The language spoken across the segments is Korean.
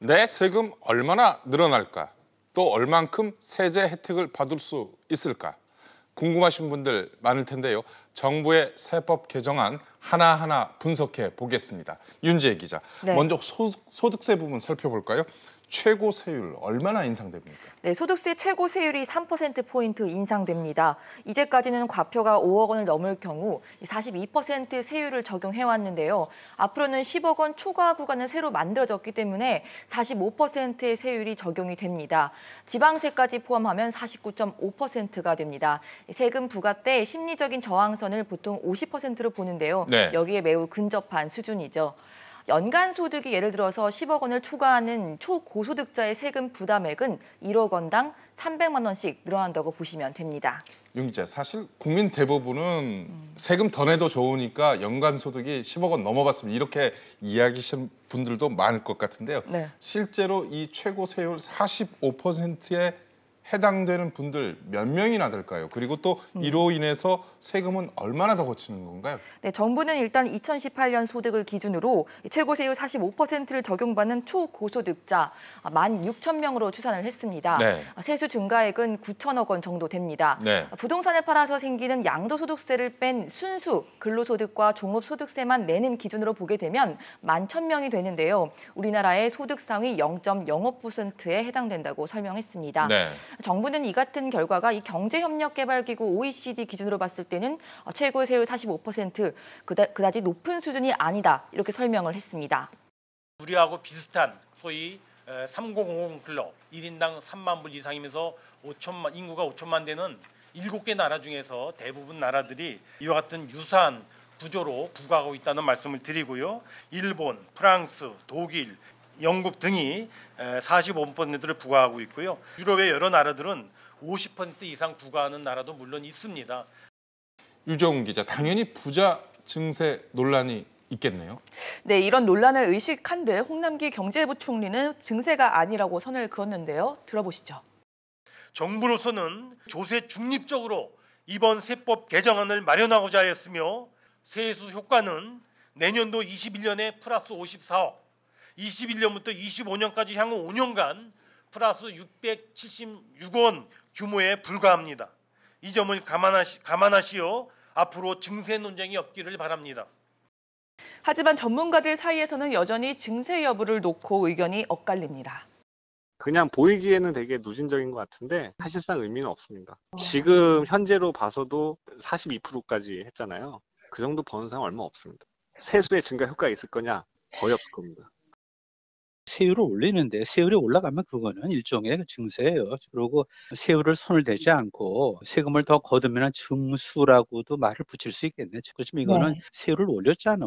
내 세금 얼마나 늘어날까? 또 얼만큼 세제 혜택을 받을 수 있을까? 궁금하신 분들 많을 텐데요. 정부의 세법 개정안 하나하나 분석해 보겠습니다. 윤재혜 기자, 네. 먼저 소, 소득세 부분 살펴볼까요? 최고 세율 얼마나 인상됩니까? 네, 소득세 최고 세율이 3%포인트 인상됩니다. 이제까지는 과표가 5억 원을 넘을 경우 42% 세율을 적용해왔는데요. 앞으로는 10억 원 초과 구간을 새로 만들어졌기 때문에 45%의 세율이 적용이 됩니다. 지방세까지 포함하면 49.5%가 됩니다. 세금 부과 때 심리적인 저항선을 보통 50%로 보는데요. 네. 여기에 매우 근접한 수준이죠. 연간 소득이 예를 들어서 10억 원을 초과하는 초고소득자의 세금 부담액은 1억 원당 300만 원씩 늘어난다고 보시면 됩니다. 용기자, 사실 국민 대부분은 세금 더 내도 좋으니까 연간 소득이 10억 원 넘어봤으면 이렇게 이야기하시는 분들도 많을 것 같은데요. 네. 실제로 이 최고 세율 45%의 해당되는 분들 몇 명이나 될까요? 그리고 또 음. 이로 인해서 세금은 얼마나 더 거치는 건가요? 네, 정부는 일단 2018년 소득을 기준으로 최고 세율 45%를 적용받는 초고소득자 1만 6천 명으로 추산을 했습니다. 네. 세수 증가액은 9천억 원 정도 됩니다. 네. 부동산을 팔아서 생기는 양도소득세를 뺀 순수 근로소득과 종업소득세만 내는 기준으로 보게 되면 1만 1천 명이 되는데요. 우리나라의 소득 상위 0.05%에 해당된다고 설명했습니다. 네. 정부는 이 같은 결과가 이 경제협력개발기구 OECD 기준으로 봤을 때는 어, 최고 세율 45% 그다, 지 높은 수준이 아니다 이렇게 설명을 했습니다. 우리하고 비슷한 소위 3050 클럽 1인당 3만 불 이상이면서 5천만 인구가 5천만 되는 7개 나라 중에서 대부분 나라들이 이와 같은 유사한 구조로 부과하고 있다는 말씀을 드리고요. 일본, 프랑스, 독일, 영국 등이 45%를 부과하고 있고요. 유럽의 여러 나라들은 50% 이상 부과하는 나라도 물론 있습니다. 유정훈 기자, 당연히 부자 증세 논란이 있겠네요. 네, 이런 논란을 의식한 듯 홍남기 경제부 총리는 증세가 아니라고 선을 그었는데요. 들어보시죠. 정부로서는 조세 중립적으로 이번 세법 개정안을 마련하고자 했으며 세수 효과는 내년도 21년에 플러스 54억, 21년부터 25년까지 향후 5년간 플러스 676원 규모에 불과합니다. 이 점을 감안하시, 감안하시어 앞으로 증세 논쟁이 없기를 바랍니다. 하지만 전문가들 사이에서는 여전히 증세 여부를 놓고 의견이 엇갈립니다. 그냥 보이기에는 되게 누진적인 것 같은데 사실상 의미는 없습니다. 지금 현재로 봐서도 42%까지 했잖아요. 그 정도 버는 사람 얼마 없습니다. 세수의 증가 효과가 있을 거냐? 거의 없을 겁니다. 세율을 올리는데 세율이 올라가면 그거는 일종의 그 증세예요. 그리고 세율을 손을 대지 않고 세금을 더 거두면 증수라고도 말을 붙일 수 있겠네. 그렇지만 이거는 네. 세율을 올렸잖아.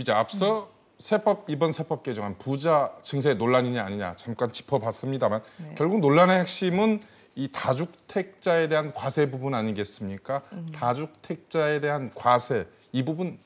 이제 앞서 네. 세법 이번 세법 개정안 부자 증세 논란이냐 아니냐 잠깐 짚어봤습니다만 네. 결국 논란의 핵심은 이 다주택자에 대한 과세 부분 아니겠습니까? 음. 다주택자에 대한 과세 이 부분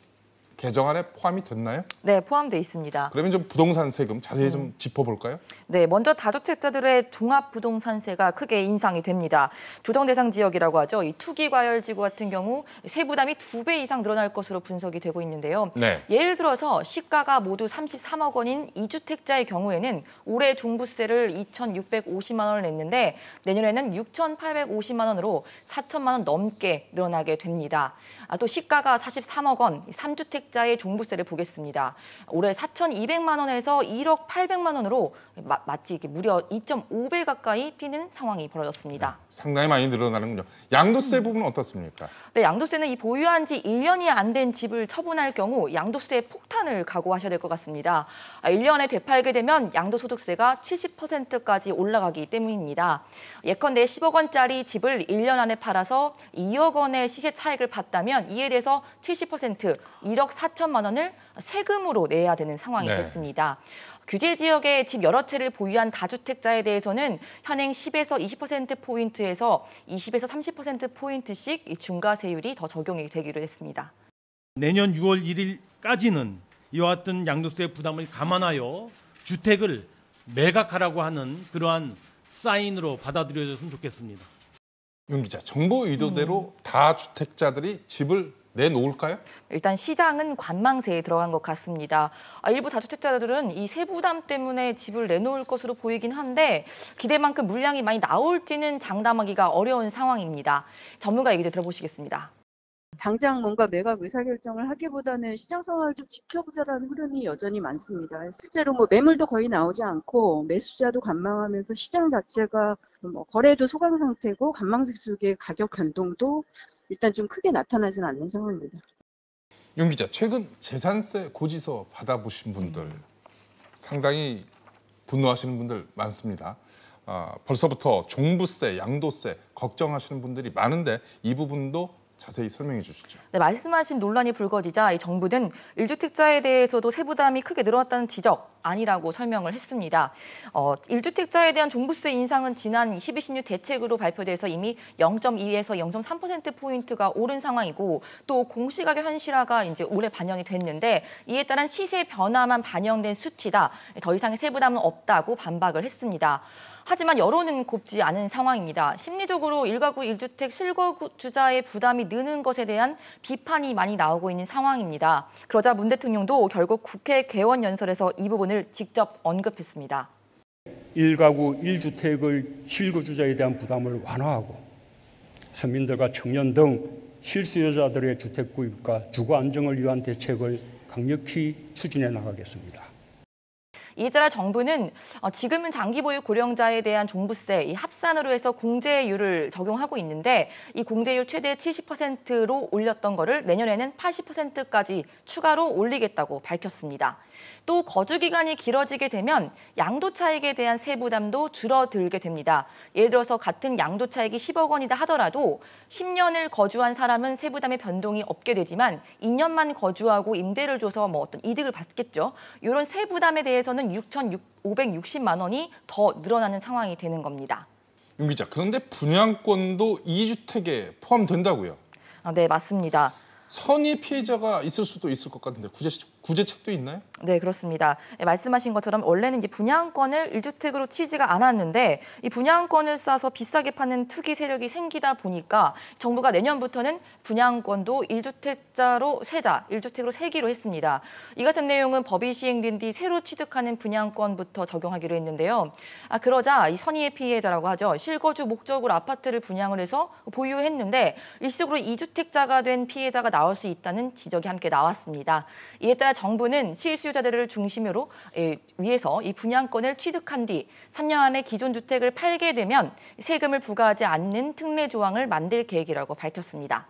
개정안에 포함이 됐나요? 네, 포함돼 있습니다. 그러면 좀 부동산 세금 자세히 좀 음. 짚어볼까요? 네, 먼저 다주택자들의 종합부동산세가 크게 인상이 됩니다. 조정 대상 지역이라고 하죠. 이 투기 과열 지구 같은 경우 세 부담이 두 배 이상 늘어날 것으로 분석이 되고 있는데요. 네. 예를 들어서 시가가 모두 33억 원인 이주택자의 경우에는 올해 종부세를 2,650만 원을 냈는데 내년에는 6,850만 원으로 4천만 원 넘게 늘어나게 됩니다. 아, 또 시가가 43억 원, 3주택자의 종부세를 보겠습니다. 올해 4,200만 원에서 1억 800만 원으로 마, 마치 이렇게 무려 2.5배 가까이 뛰는 상황이 벌어졌습니다. 네, 상당히 많이 늘어나는군요. 양도세 음. 부분은 어떻습니까? 네, 양도세는 이 보유한 지 1년이 안 된 집을 처분할 경우 양도세 폭탄을 각오하셔야 될 것 같습니다. 1년에 아, 되팔게 되면 양도소득세가 70%까지 올라가기 때문입니다. 예컨대 10억 원짜리 집을 1년 안에 팔아서 2억 원의 시세 차익을 봤다면 되면 이에 대해서 70% 1억 4천만 원을 세금으로 내야 되는 상황이 네. 됐습니다. 규제 지역에 집 여러 채를 보유한 다주택자에 대해서는 현행 10에서 20%포인트에서 20에서 30%포인트씩 중과세율이 더 적용이 되기로 했습니다. 내년 6월 1일까지는 이와 같은 양도세 부담을 감안하여 주택을 매각하라고 하는 그러한 사인으로 받아들여졌으면 좋겠습니다. 윤 기자, 정부 의도대로 음. 다주택자들이 집을 내놓을까요? 일단 시장은 관망세에 들어간 것 같습니다. 아, 일부 다주택자들은 이 세부담 때문에 집을 내놓을 것으로 보이긴 한데 기대만큼 물량이 많이 나올지는 장담하기가 어려운 상황입니다. 전문가 얘기 도 들어보시겠습니다. 당장 뭔가 매각 의사결정을 하기보다는 시장 상황을 좀 지켜보자라는 흐름이 여전히 많습니다. 실제로 뭐 매물도 거의 나오지 않고 매수자도 관망하면서 시장 자체가 뭐 거래도 소강 상태고 관망색속의 가격 변동도 일단 좀 크게 나타나지는 않는 상황입니다. 윤 기자, 최근 재산세 고지서 받아보신 네. 분들 상당히 분노하시는 분들 많습니다. 아, 벌써부터 종부세, 양도세 걱정하시는 분들이 많은데 이 부분도 자세히 설명해 주시죠. 네, 말씀하신 논란이 불거지자 정부는 일주택자에 대해서도 세부담이 크게 늘어났다는 지적 아니라고 설명을 했습니다. 어, 1주택자에 대한 종부세 인상은 지난 12신유 대책으로 발표돼서 이미 0.2에서 0.3%포인트가 오른 상황이고 또 공시가격 현실화가 이제 올해 반영이 됐는데 이에 따른 시세 변화만 반영된 수치다. 더 이상의 세부담은 없다고 반박을 했습니다. 하지만 여론은 곱지 않은 상황입니다. 심리적으로 일가구일주택 실거주자의 부담이 느는 것에 대한 비판이 많이 나오고 있는 상황입니다. 그러자 문 대통령도 결국 국회 개원 연설에서 이 부분을 안을 직접 언급했습니다. 1가구 1주택의 실거주자에 대한 부담을 완화하고 서민들과 청년 등 실수요자들의 주택 구입과 주거 안정을 위한 대책을 강력히 추진해 나가겠습니다. 이 따라 정부는 어, 지금은 장기 보유 고령자에 대한 종부세 이 합산으로 해서 공제율을 적용하고 있는데 이 공제율 최대 70%로 올렸던 거를 내년에는 80%까지 추가로 올리겠다고 밝혔습니다. 또 거주 기간이 길어지게 되면 양도 차익에 대한 세부담도 줄어들게 됩니다. 예를 들어서 같은 양도 차익이 10억 원이다 하더라도 10년을 거주한 사람은 세부담의 변동이 없게 되지만 2년만 거주하고 임대를 줘서 뭐 어떤 이득을 받겠죠. 이런 세부담에 대해서는 6,560만 원이 더 늘어나는 상황이 되는 겁니다. 윤 기자, 그런데 분양권도 이주택에 포함된다고요? 아, 네, 맞습니다. 선의 피해자가 있을 수도 있을 것 같은데 구제, 책도 있나요? 네, 그렇습니다. 예, 말씀하신 것처럼 원래는 이제 분양권을 일주택으로 치지가 않았는데 이 분양권을 쏴서 비싸게 파는 투기 세력이 생기다 보니까 정부가 내년부터는 분양권도 일주택자로 세자, 일주택으로 세기로 했습니다. 이 같은 내용은 법이 시행된 뒤 새로 취득하는 분양권부터 적용하기로 했는데요. 아, 그러자 이 선의의 피해자라고 하죠. 실거주 목적으로 아파트를 분양을 해서 보유했는데 일시적으로 이주택자가된 피해자가 나 나올 수 있다는 지적이 함께 나왔습니다. 이에 따라 정부는 실수요자들을 중심으로 예, 위해서 이 분양권을 취득한 뒤 3년 안에 기존 주택을 팔게 되면 세금을 부과하지 않는 특례 조항을 만들 계획이라고 밝혔습니다.